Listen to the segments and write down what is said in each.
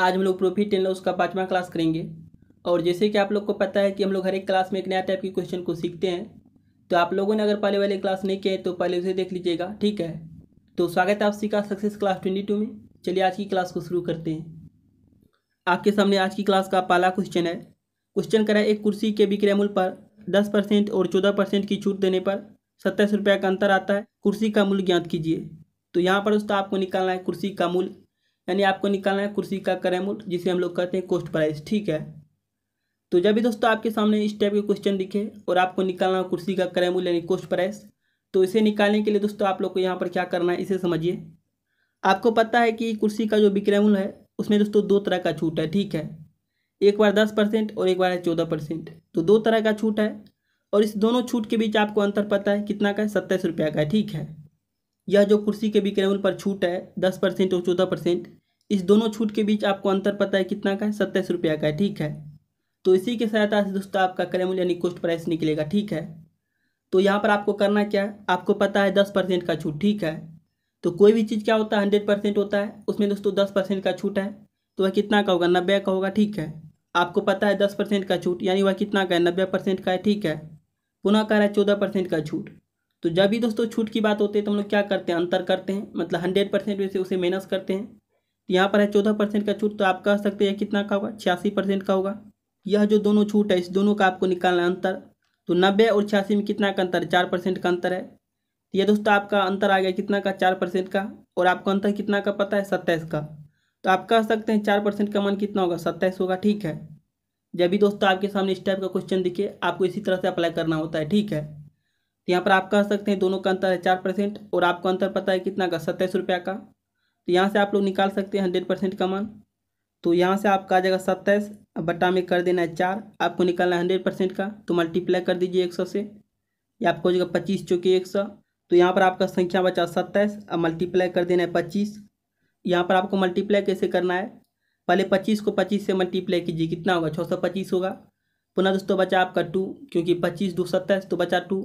आज हम लोग प्रॉफिट एंड लॉस का पाँचवा क्लास करेंगे और जैसे कि आप लोग को पता है कि हम लोग हर एक क्लास में एक नया टाइप की क्वेश्चन को सीखते हैं तो आप लोगों ने अगर पहले वाले क्लास नहीं किए तो पहले उसे देख लीजिएगा ठीक है तो स्वागत है आप सीखा सक्सेस क्लास ट्वेंटी टू में चलिए आज की क्लास को शुरू करते हैं आपके सामने आज की क्लास का पहला क्वेश्चन है क्वेश्चन करा एक कुर्सी के विक्रय मूल्य पर दस परसेंट और चौदह परसेंट की छूट देने पर सत्ताईस रुपये का अंतर आता है कुर्सी का मूल्य ज्ञात कीजिए तो यहाँ पर दोस्तों आपको निकालना है कुर्सी का मूल्य यानी आपको निकालना है कुर्सी का क्रय मूल्य जिसे हम लोग कहते हैं कोस्ट प्राइस ठीक है तो जब भी दोस्तों आपके सामने इस टाइप के क्वेश्चन दिखे और आपको निकालना है कुर्सी का क्रय मूल्य यानी कोस्ट प्राइस तो इसे निकालने के लिए दोस्तों आप लोग को यहाँ पर क्या करना है इसे समझिए आपको पता है कि कुर्सी का जो विक्रय मूल्य है उसमें दोस्तों दो तरह का छूट है ठीक है एक बार दस परसेंट और एक बार है चौदह परसेंट तो दो तरह का छूट है और इस दोनों छूट के बीच आपको अंतर पता है कितना का है सत्ताईस रुपये का है ठीक है यह जो कुर्सी के विक्रय मूल्य पर छूट है दस परसेंट और चौदह परसेंट इस दोनों छूट के बीच आपको अंतर पता है कितना का है सत्ताईस रुपया का है ठीक है तो इसी के सहायता से दोस्तों आपका क्रय मूल्य यानी कोस्ट प्राइस निकलेगा ठीक है तो यहाँ पर आपको करना क्या है आपको पता है दस परसेंट का छूट ठीक है तो कोई भी चीज़ क्या होता है हंड्रेड परसेंट होता है उसमें दोस्तों दस परसेंट का छूट है तो वह कितना का होगा नब्बे का होगा ठीक है आपको पता है दस परसेंट का छूट यानी वह कितना का है नब्बे परसेंट का है ठीक है पुनः कह रहा है चौदह परसेंट का छूट तो जब भी दोस्तों छूट की बात होती है तो हम लोग क्या करते हैं अंतर करते हैं मतलब हंड्रेड परसेंट में से उसे माइनस करते हैं यहाँ पर है चौदह परसेंट का छूट तो आप कह सकते हैं कितना का होगा छियासी परसेंट का होगा यह जो दोनों छूट है इस दोनों का आपको निकालना अंतर तो नब्बे और छियासी में कितना का अंतर चार परसेंट का अंतर है तो यह दोस्तों आपका अंतर आ गया कितना का चार परसेंट का और आपको अंतर कितना का पता है सत्ताईस का तो आप कह सकते हैं चार परसेंट का मन कितना होगा सत्ताईस होगा ठीक है जब भी दोस्तों आपके सामने इस टाइप का क्वेश्चन दिखे आपको इसी तरह से अप्लाई करना होता है ठीक है तो यहाँ पर आप कह सकते हैं दोनों का अंतर है चार परसेंट और आपको अंतर पता है कितना का सत्ताईस रुपया का तो यहाँ से आप लोग निकाल सकते हैं हंड्रेड परसेंट का मान तो यहाँ से आपका आ जाएगा सत्ताईस बट्टा में कर देना है चार आपको निकालना है हंड्रेड परसेंट का तो मल्टीप्लाई कर दीजिए एक सौ से या आपको हो जाएगा पच्चीस चौके एक सौ तो यहाँ पर आपका संख्या बचा सत्ताईस अब मल्टीप्लाई कर देना है पच्चीस यहाँ पर आपको मल्टीप्लाई कैसे करना है पहले पच्चीस को पच्चीस से मल्टीप्लाई कीजिए कितना होगा छः सौ पच्चीस होगा पुनः दोस्तों बचा आपका टू क्योंकि पच्चीस दो सत्ताईस तो बचा टू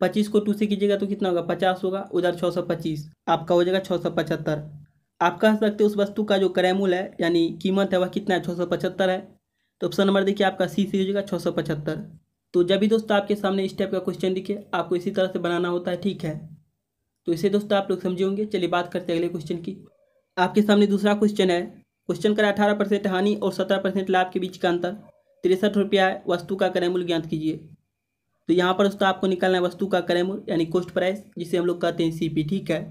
पच्चीस को टू से कीजिएगा तो कितना होगा पचास होगा उधर छः सौ पच्चीस आपका हो जाएगा छः सौ पचहत्तर आप कह सकते उस वस्तु का जो क्रय है यानी कीमत है वह कितना है छः है तो ऑप्शन नंबर देखिए आपका सी सी हो जाएगा छः सौ पचहत्तर तो जब भी दोस्तों आपके सामने इस टाइप का क्वेश्चन दिखे आपको इसी तरह से बनाना होता है ठीक है तो इसे दोस्तों आप लोग समझे होंगे चलिए बात करते हैं अगले क्वेश्चन की आपके सामने दूसरा क्वेश्चन है क्वेश्चन करें अठारह परसेंट हानि और सत्रह परसेंट लाभ के बीच का अंतर तिरसठ रुपया है वस्तु का क्रय ज्ञात कीजिए तो यहाँ पर दोस्तों आपको निकालना है वस्तु का क्रय यानी कोस्ट प्राइस जिसे हम लोग कहते हैं सी ठीक है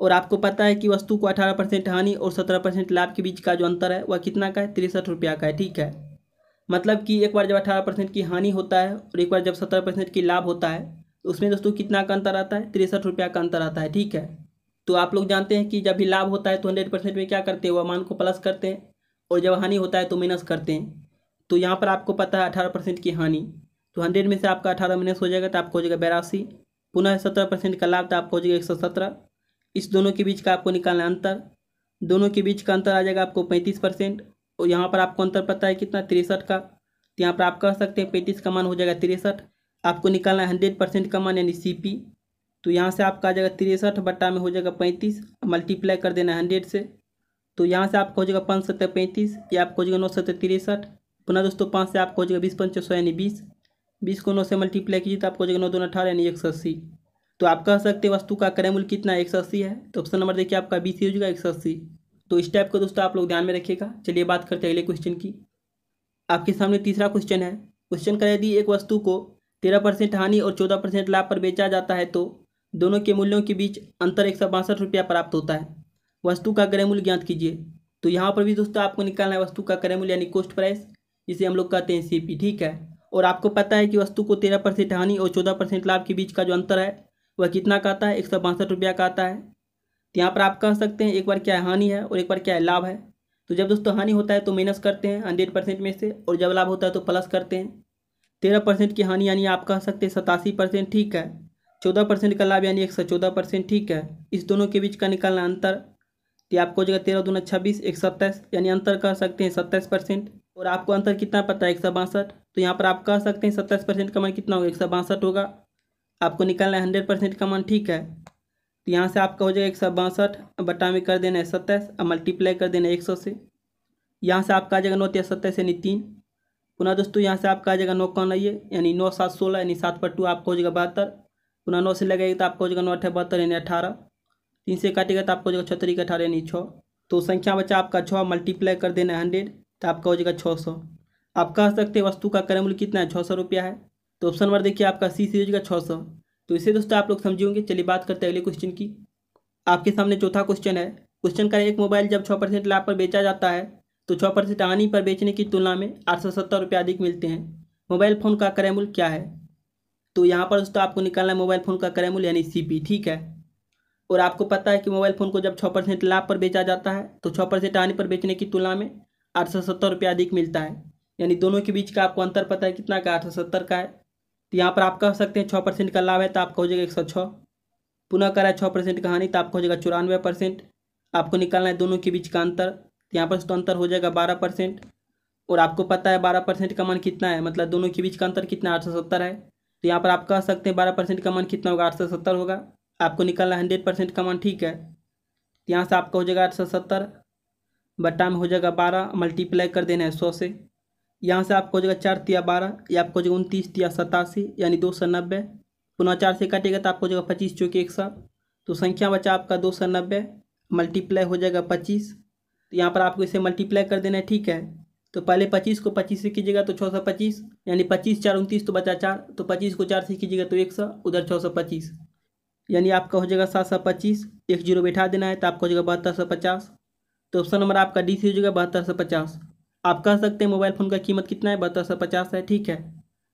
और आपको पता है कि वस्तु को अठारह परसेंट हानि और सत्रह परसेंट लाभ के बीच का जो अंतर है वह कितना का है तिरसठ रुपया का है ठीक है मतलब कि एक बार जब अठारह परसेंट की हानि होता है और एक बार जब सत्रह परसेंट की लाभ होता है तो उसमें दोस्तों कितना का अंतर आता है तिरसठ रुपया का अंतर आता है ठीक है तो आप लोग जानते हैं कि जब भी लाभ होता है तो हंड्रेड परसेंट में क्या करते हैं वह मान को प्लस करते हैं और जब हानि होता है तो माइनस करते हैं तो यहाँ पर आपको पता है अठारह परसेंट की हानि तो हंड्रेड में से आपका अठारह माइनस हो जाएगा तो आपको हो जाएगा बेरासी पुनः सत्रह परसेंट का लाभ तो आपको हो जाएगा एक सौ सत्रह इस दोनों के बीच का आपको निकालना है अंतर दोनों के बीच का अंतर आ जाएगा आपको पैंतीस परसेंट और यहाँ पर आपको अंतर पता है कितना तिरसठ का तो यहाँ पर आप कह सकते हैं पैंतीस का मान हो जाएगा तिरसठ आपको निकालना है हंड्रेड परसेंट का मान यानी सी पी तो यहाँ से आपका आ जाएगा तिरसठ बट्टा में हो जाएगा पैंतीस मल्टीप्लाई कर देना है हंड्रेड से तो यहाँ से आपको हो जाएगा पाँच सत्तर पैंतीस या आपको हो जाएगा नौ सत्तर तिरसठ पुनः दोस्तों पाँच से आपको हो जाएगा बीस पंच सौ यानी बीस बीस को नौ से मल्टीप्लाई कीजिए तो आपको हो जाएगा नौ दोनों अठारह यानी एक सौ अस्सी तो आप कह सकते हैं वस्तु का क्रय मूल्य कितना एक सौ अस्सी है तो ऑप्शन नंबर देखिए आपका बी सी हो जाएगा एक सौ अस्सी तो इस टाइप का दोस्तों आप लोग ध्यान में रखिएगा चलिए बात करते हैं अगले क्वेश्चन की आपके सामने तीसरा क्वेश्चन है क्वेश्चन का यदि एक वस्तु को तेरह परसेंट हानि और चौदह परसेंट लाभ पर बेचा जाता है तो दोनों के मूल्यों के बीच अंतर एक सौ बासठ रुपया प्राप्त होता है वस्तु का क्रय मूल्य ज्ञात कीजिए तो यहाँ पर भी दोस्तों आपको निकालना है वस्तु का क्रय मूल्य यानी कोस्ट प्राइस जिसे हम लोग कहते हैं सी ठीक है और आपको पता है कि वस्तु को तेरह परसेंट हानि और चौदह परसेंट लाभ के बीच का जो अंतर है वह कितना का आता है एक सौ बासठ रुपया का आता है तो यहाँ पर आप कह सकते हैं एक बार क्या हानि है और एक बार क्या लाभ है तो जब दोस्तों हानि होता है तो माइनस करते हैं हंड्रेड परसेंट में से और जब लाभ होता है तो प्लस करते हैं तेरह परसेंट की हानि यानी आप कह सकते हैं सतासी परसेंट ठीक है चौदह परसेंट का लाभ यानी एक सौ चौदह परसेंट ठीक है इस दोनों के बीच का निकालना अंतर तो आपको हो जाएगा तेरह दोनों छब्बीस एक सत्ताईस यानी अंतर कह सकते हैं सत्ताईस परसेंट और आपको अंतर कितना पता है एक सौ बासठ तो यहाँ पर आप कह सकते हैं सत्ताईस परसेंट का मान कितना होगा एक सौ बासठ होगा आपको निकालना है हंड्रेड परसेंट का मान ठीक है तो यहाँ से आपका हो जाएगा एक सौ बासठ बटा में कर देना है सत्ताईस और मल्टीप्लाई कर देना है एक सौ से यहाँ से आपका आ जाएगा नौ तो या सत्ताईस यानी तीन पुनः दोस्तों यहाँ से आपका आ जाएगा नौ कौन आइए यानी नौ सात सोलह यानी सात पर टू आपका हो जाएगा बहत्तर पुनः नौ से लगेगा तो आपका हो जाएगा नौ अठारह बहत्तर यानी अठारह तीन से काटेगा तो आपको हो जाएगा छतरी अठारह यानी छः तो संख्या बचा आपका छः मल्टीप्लाई कर देना है हंड्रेड तो आपका हो जाएगा छः सौ आप कह सकते वस्तु का करमूल मूल्य कितना है छः सौ रुपया है तो ऑप्शन नंबर देखिए आपका सी सीरीज का छः सौ तो इसे दोस्तों आप लोग समझे होंगे चलिए बात करते हैं अगले क्वेश्चन की आपके सामने चौथा क्वेश्चन है क्वेश्चन का एक मोबाइल जब छः परसेंट लाभ पर बेचा जाता है तो छः परसेंट आनी पर बेचने की तुलना में आठ सौ सत्तर रुपये अधिक मिलते हैं मोबाइल फ़ोन का क्रय मूल्य क्या है तो यहाँ पर दोस्तों आपको निकालना है मोबाइल फ़ोन का क्रय मूल्य यानी सी ठीक है और आपको पता है कि मोबाइल फ़ोन को जब छः परसेंट लाभ पर बेचा जाता है तो छः परसेंट आनी पर बेचने की तुलना में आठ सौ सत्तर रुपये अधिक मिलता है यानी दोनों के बीच का आपको अंतर पता है कितना का आठ सौ सत्तर का है तो यहाँ पर आप कह सकते हैं छः परसेंट का लाभ है तो आपका हो जाएगा एक सौ छः पुनः करा छः परसेंट का हानि तो आपका हो जाएगा चौरानवे परसेंट आपको निकालना है दोनों के बीच का अंतर तो यहाँ पर तो अंतर हो जाएगा बारह परसेंट और आपको पता है बारह परसेंट का मान कितना है मतलब दोनों के बीच का अंतर कितना आठ सौ सत्तर है तो यहाँ पर आप कह सकते हैं बारह परसेंट का मान कितना होगा आठ सौ सत्तर होगा आपको निकालना हंड्रेड परसेंट का मान ठीक है तो यहाँ से आपका हो जाएगा आठ सौ सत्तर बट्टा में हो जाएगा बारह मल्टीप्लाई कर देना है सौ से यहाँ से आपको हो जाएगा चार तिया बारह या आपको हो जाएगा उनतीस तिया सतासी यानी दो सौ नब्बे पुनः चार से काटेगा तो आपको हो जाएगा पच्चीस चौके एक सौ तो संख्या बचा आपका दो सौ नब्बे मल्टीप्लाई हो जाएगा पच्चीस तो यहाँ पर आपको इसे मल्टीप्लाई कर देना है ठीक है तो पहले पच्चीस को पच्चीस से कीजिएगा तो छः सौ पच्चीस यानी पच्चीस चार उनतीस तो बचा चार तो पच्चीस को चार से कीजिएगा तो एक सौ उधर छः सौ पच्चीस यानी आपका हो जाएगा सात सौ पच्चीस एक जीरो बैठा देना है तो आपका हो जाएगा बहत्तर सौ पचास तो ऑप्शन नंबर आपका डी सी हो जाएगा बहत्तर सौ पचास आप कह सकते हैं मोबाइल फ़ोन का कीमत कितना है बहत्तर सौ पचास है ठीक है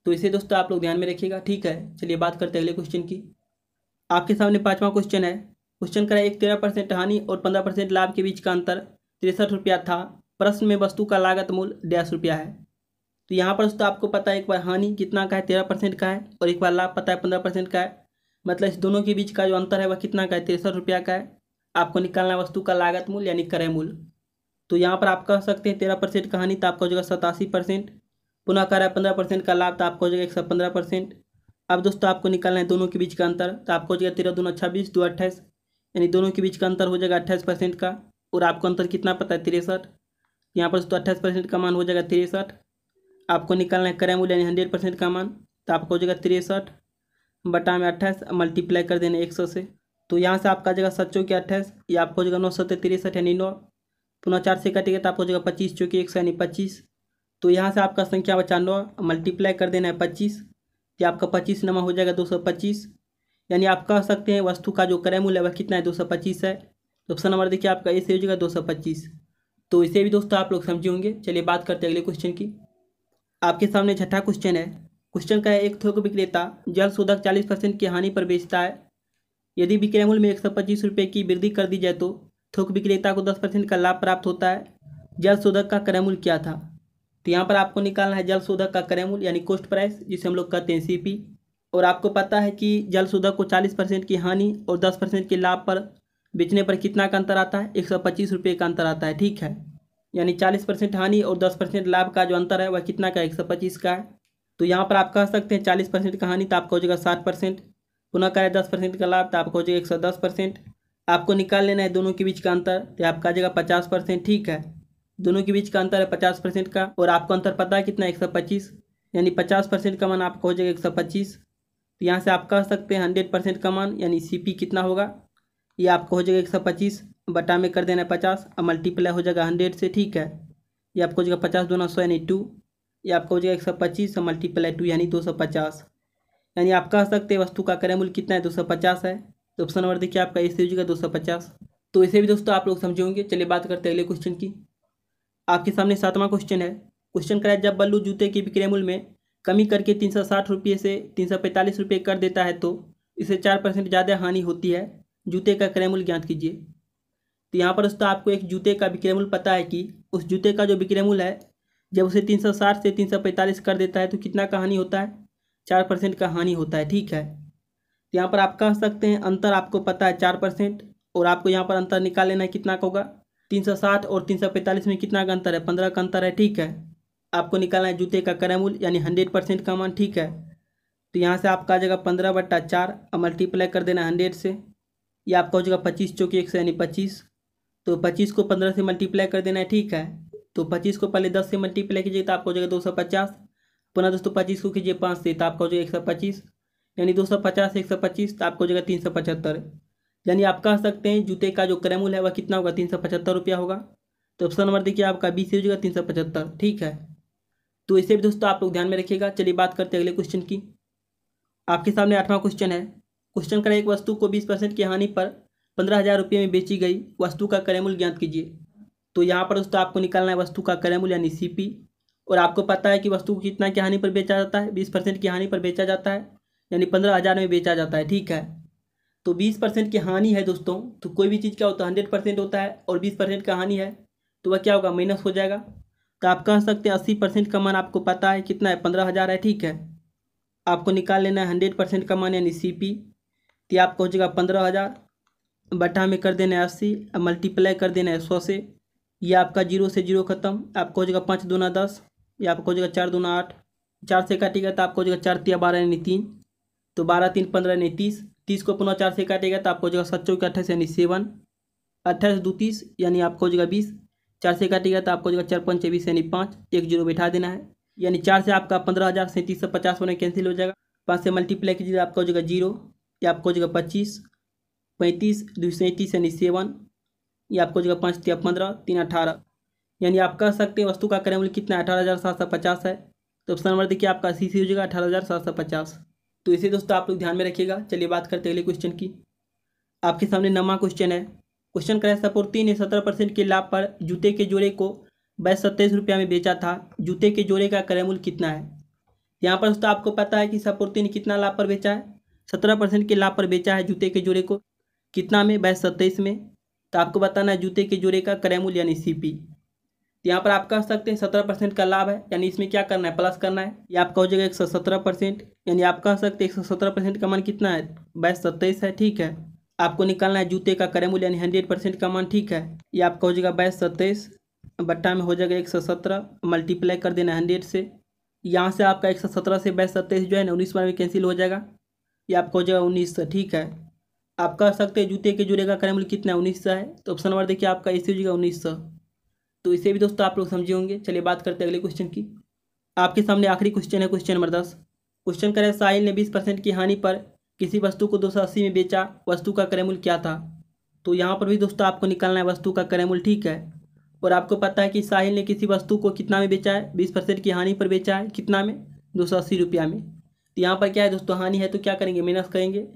तो इसे दोस्तों आप लोग ध्यान में रखिएगा ठीक है चलिए बात करते हैं अगले क्वेश्चन की आपके सामने पाँचवा क्वेश्चन है क्वेश्चन करा एक तेरह परसेंट हानि और पंद्रह परसेंट लाभ के बीच का अंतर तिरसठ रुपया था प्रश्न में वस्तु का लागत मूल्य सौ रुपया है तो यहाँ पर दोस्तों आपको पता है एक बार हानि कितना का है तेरह परसेंट का है और एक बार लाभ पता है पंद्रह परसेंट का है मतलब इस दोनों के बीच का जो अंतर है वह कितना का है तिरसठ रुपया का है आपको निकालना वस्तु का लागत मूल्य यानी क्रय मूल्य तो यहाँ पर आप कह सकते हैं तेरह परसेंट का हानि तो आपका हो जाएगा सतासी परसेंट पुनः कह रहा है पंद्रह परसेंट का लाभ तो आपका हो जाएगा एक सौ पंद्रह परसेंट अब दोस्तों आपको निकालना है दोनों के बीच का अंतर तो आपको हो जाएगा तेरह दोनों छब्बीस दो अट्ठाईस यानी दोनों के बीच का अंतर हो जाएगा अट्ठाईस परसेंट का और आपको अंतर कितना पता है तिरसठ यहाँ पर दोस्तों अट्ठाईस परसेंट का मान हो जाएगा तिरसठ आपको निकालना है क्रय मूल्य यानी हंड्रेड परसेंट का मान तो आपको हो जाएगा तिरसठ बटा में अट्ठाईस मल्टीप्लाई कर देना एक सौ से तो यहाँ से आपका जगह सच्चों के अट्ठाईस या आपको हो जाएगा नौ सौ तिरसठ यानी नौ पुनः चार से कटेगा तो आपको हो जाएगा पच्चीस चूँकि एक सौ यानी पच्चीस तो यहाँ से आपका संख्या बचा नौ मल्टीप्लाई कर देना है पच्चीस तो आपका पच्चीस नंबर हो जाएगा दो सौ पच्चीस यानी आप कह सकते हैं वस्तु का जो क्रय मूल्य है वह कितना है दो सौ पच्चीस है ऑप्शन तो नंबर देखिए आपका ए से हो जाएगा दो सौ पच्चीस तो इसे भी दोस्तों आप लोग समझे होंगे चलिए बात करते हैं अगले क्वेश्चन की आपके सामने छठा क्वेश्चन है क्वेश्चन का है एक थोक विक्रेता जल शोधक चालीस परसेंट की हानि पर बेचता है यदि विक्रय मूल्य में एक सौ पच्चीस रुपये की वृद्धि कर दी जाए तो थोक विक्रेता को दस परसेंट का लाभ प्राप्त होता है जल शोधक का क्रय क्या था तो यहाँ पर आपको निकालना है जल शोधक का क्रय यानी कोस्ट प्राइस जिसे हम लोग कहते हैं सी और आपको पता है कि जल शोधक को चालीस परसेंट की हानि और दस परसेंट के लाभ पर बेचने पर कितना का अंतर आता है एक सौ पच्चीस रुपये का अंतर आता है ठीक है यानी चालीस परसेंट हानि और दस परसेंट लाभ का जो अंतर है वह कितना का एक सौ पच्चीस का है तो यहाँ पर आप कह सकते हैं चालीस परसेंट का हानि तो आपका हो जाएगा साठ परसेंट पुनः करें दस परसेंट का लाभ तो आपका हो जाएगा एक सौ दस परसेंट आपको निकाल लेना है दोनों के बीच का अंतर तो आपका आ जाएगा पचास परसेंट ठीक है दोनों के बीच का अंतर है पचास परसेंट का और आपको अंतर पता है कितना एक सौ पच्चीस यानी पचास परसेंट का मान आपका हो जाएगा एक सौ पच्चीस तो यहाँ से आप कह सकते हैं हंड्रेड परसेंट का मान यानी सी पी कितना होगा ये आपको हो जाएगा एक सौ पच्चीस बटा में कर देना है पचास और मल्टीप्लाई हो जाएगा हंड्रेड से ठीक है ये आपको हो जाएगा पचास दोनों सौ यानी टू ये आपको हो जाएगा एक सौ पच्चीस और मल्टीप्लाई टू यानी दो सौ पचास यानी आप कह सकते हैं वस्तु का क्रय मूल्य कितना है दो सौ पचास है तो ऑप्शन नंबर देखिए आपका ए सी का दो सौ पचास तो इसे भी दोस्तों आप लोग समझे होंगे चलिए बात करते हैं अगले क्वेश्चन की आपके सामने सातवां क्वेश्चन है क्वेश्चन कराए जब बल्लू जूते के विक्रय मूल्य में कमी करके तीन सौ साठ रुपये से तीन सौ पैंतालीस रुपये कर देता है तो इसे चार परसेंट ज़्यादा हानि होती है जूते का क्रय मूल्य ज्ञात कीजिए तो यहाँ पर दोस्तों आपको एक जूते का विक्रय मूल्य पता है कि उस जूते का जो विक्रय मूल्य है जब उसे तीन सौ साठ से तीन सौ पैंतालीस कर देता है तो कितना का हानि होता है चार परसेंट का हानि होता है ठीक है यहाँ पर आप कह सकते हैं अंतर आपको पता है चार परसेंट और आपको यहाँ पर अंतर निकाल लेना है कितना का होगा तीन सौ साठ और तीन सौ पैंतालीस में कितना का अंतर है पंद्रह का अंतर है ठीक है आपको निकालना है जूते का करमूल यानी हंड्रेड परसेंट का मान ठीक है तो यहाँ से आपका आ जाएगा पंद्रह बट्टा चार और मल्टीप्लाई कर देना हंड्रेड से या आपका हो जाएगा पच्चीस चौकी एक सौ यानी पच्चीस तो पच्चीस को पंद्रह से मल्टीप्लाई कर देना है ठीक है तो पच्चीस को पहले दस से मल्टीप्लाई कीजिए तो आपको हो जाएगा दो सौ पचास पुनः दोस्तों पच्चीस को कीजिए पाँच से तो आपका हो जाएगा एक सौ पच्चीस यानी दो सौ पचास एक सौ पच्चीस तो आपको हो जाएगा तीन सौ पचहत्तर यानी आप कह सकते हैं जूते का जो क्रैमूल है वह कितना होगा तीन सौ पचहत्तर रुपया होगा तो ऑप्शन नंबर देखिए आपका बी से हो जाएगा तीन सौ पचहत्तर ठीक है तो इसे भी दोस्तों आप लोग ध्यान में रखिएगा चलिए बात करते हैं अगले क्वेश्चन की आपके सामने आठवां क्वेश्चन है क्वेश्चन करें एक वस्तु को बीस परसेंट की हानि पर पंद्रह हज़ार रुपये में बेची गई वस्तु का क्रय ज्ञात कीजिए तो यहाँ पर दोस्तों आपको निकालना है वस्तु का क्रय यानी सी और आपको पता है कि वस्तु को कितना की हानि पर बेचा जाता है बीस परसेंट की हानि पर बेचा जाता है यानी पंद्रह हज़ार में बेचा जाता है ठीक है तो बीस परसेंट की हानि है दोस्तों तो कोई भी चीज़ क्या होता है हंड्रेड परसेंट होता है और बीस परसेंट का हानि है तो वह क्या होगा माइनस हो जाएगा तो आप कह सकते हैं अस्सी परसेंट का मान आपको पता है कितना है पंद्रह हज़ार है ठीक है आपको निकाल लेना है हंड्रेड परसेंट का मान यानी सी पी तो आपको हो जाएगा पंद्रह हज़ार बटा में कर देना है अस्सी मल्टीप्लाई कर देना है सौ से या आपका जीरो से जीरो खत्म आपको हो जाएगा पाँच दूना दस या आपको हो जाएगा चार दूना आठ चार से काटेगा तो आपको हो जाएगा चार तिया बारह यानी तीन तो बारह तीन पंद्रह यानी तीस तीस को पुनः चार से काटेगा तो आपको हो जाएगा सत के अट्ठाईस यानी सेवन अट्ठाईस दो तीस यानी आपको हो जाएगा बीस चार से काटेगा तो आपको हो जाएगा चार पंच चौबीस यानी पाँच एक जीरो बैठा देना है यानी चार से आपका पंद्रह हज़ार सैंतीस सौ पचास होने कैंसिल हो जाएगा पाँच से मल्टीप्लाई कीजिए तो आपका हो जाएगा जीरो या आपको हो जाएगा पच्चीस पैंतीस दो सैंतीस यानी सेवन या आपको हो जाएगा पाँच तीन पंद्रह तीन अठारह यानी आप कह सकते हैं वस्तु का क्रय मूल्य कितना अठारह हज़ार सात सौ पचास है तो ऑप्शन नंबर देखिए आपका सी सी हो जाएगा अठारह हज़ार सात सौ पचास तो इसे दोस्तों आप लोग ध्यान में रखिएगा चलिए बात करते अगले क्वेश्चन की आपके सामने नमा क्वेश्चन है क्वेश्चन करें सपुर्ती ने सत्रह परसेंट के लाभ पर जूते के जोड़े को बैस सत्ताईस रुपया में बेचा था जूते के जोड़े का क्रय मूल्य कितना है यहाँ पर दोस्तों आपको पता है कि सपुर्ती ने कितना लाभ पर बेचा है सत्रह परसेंट के लाभ पर बेचा है जूते के जोड़े को कितना में बैस सत्ताईस में तो आपको बताना है जूते के जोड़े का क्रय मूल्य यानी सी तो यहाँ पर आप कह सकते हैं सत्रह परसेंट का लाभ है यानी इसमें क्या करना है प्लस करना है या आपका हो जाएगा एक सौ सत्रह परसेंट यानी आप कह सकते हैं एक सौ सत्रह परसेंट का मान कितना है बाईस सत्ताईस है ठीक है आपको निकालना है जूते का करे मूल्य यानी हंड्रेड परसेंट का मान ठीक है ये आपका हो जाएगा बाईस सत्ताईस बट्टा में हो जाएगा एक सौ सत्रह मल्टीप्लाई कर देना हंड्रेड से यहाँ से आपका एक सौ सत्रह से बाईस सत्ताईस जो है ना उन्नीस बार में कैंसिल हो जाएगा ये आपका हो जाएगा उन्नीस सौ ठीक है आप कह सकते हैं जूते के जुड़े का करे मूल्य कितना है उन्नीस सौ है तो ऑप्शन नंबर देखिए आपका सी हो जाएगा उन्नीस सौ तो इसे भी दोस्तों आप लोग समझे होंगे चलिए बात करते हैं अगले क्वेश्चन की आपके सामने आखिरी क्वेश्चन है क्वेश्चन नंबर दस क्वेश्चन करें साहिल ने बीस परसेंट की हानि पर किसी वस्तु को दो सौ अस्सी में बेचा वस्तु का क्रय मूल्य क्या था तो यहाँ पर भी दोस्तों आपको निकालना है वस्तु का क्रय मूल्य ठीक है और आपको पता है कि साहिल ने किसी वस्तु को कितना में बेचा है बीस परसेंट की हानि पर बेचा है कितना में दो सौ अस्सी रुपया में तो यहाँ पर क्या है दोस्तों हानि है तो क्या करेंगे माइनस करेंगे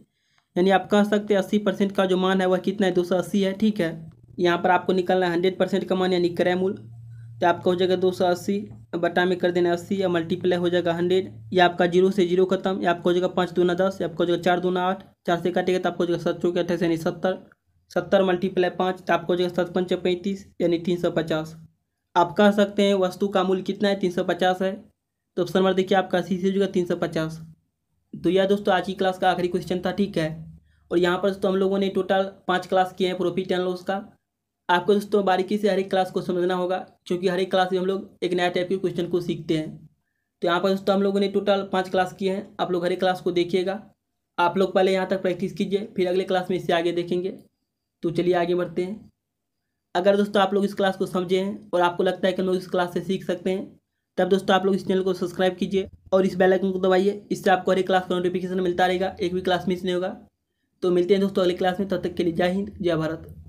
यानी आप कह सकते हैं अस्सी परसेंट का जो मान है वह कितना है दो सौ अस्सी है ठीक है यहाँ पर आपको निकालना है हंड्रेड परसेंट कमान यानी क्रय मूल तो आपका हो जाएगा दो सौ अस्सी बटा में कर देना अस्सी या मल्टीप्लाई हो जाएगा हंड्रेड या आपका जीरो से जीरो खत्म या आपका हो जाएगा पाँच दूना दस या आपका हो जाएगा चार दूना आठ चार से काटेगा तो आपको हो जाएगा सत चौके अट्ठाईस यानी सत्तर सत्तर मल्टीप्लाई पाँच तो आपको हो जाएगा सत पंच पैंतीस यानी तीन सौ पचास आप कह सकते हैं वस्तु का मूल कितना है तीन सौ पचास है तो ऑप्शन नंबर देखिए आपका सी से जुगा तीन सौ पचास तो यह दोस्तों आज की क्लास का आखिरी क्वेश्चन था ठीक है और यहाँ पर दोस्तों हम लोगों ने टोटल पाँच क्लास किए हैं प्रॉफिट एंड लॉस का आपको दोस्तों बारीकी से हर एक क्लास को समझना होगा क्योंकि हर एक क्लास में हम लोग एक नया टाइप के क्वेश्चन को सीखते हैं तो यहाँ पर दोस्तों हम लोगों ने टोटल पाँच क्लास किए हैं आप लोग हर एक क्लास को देखिएगा आप लोग पहले यहाँ तक प्रैक्टिस कीजिए फिर अगले क्लास में इससे आगे देखेंगे तो चलिए आगे बढ़ते हैं अगर दोस्तों आप लोग इस क्लास को समझे हैं और आपको लगता है कि हम लोग इस क्लास से सीख सकते हैं तब दोस्तों आप लोग इस चैनल को सब्सक्राइब कीजिए और इस बेल आइकन को दबाइए इससे आपको हर एक क्लास का नोटिफिकेशन मिलता रहेगा एक भी क्लास मिस नहीं होगा तो मिलते हैं दोस्तों अगले क्लास में तब तक के लिए जय हिंद जय भारत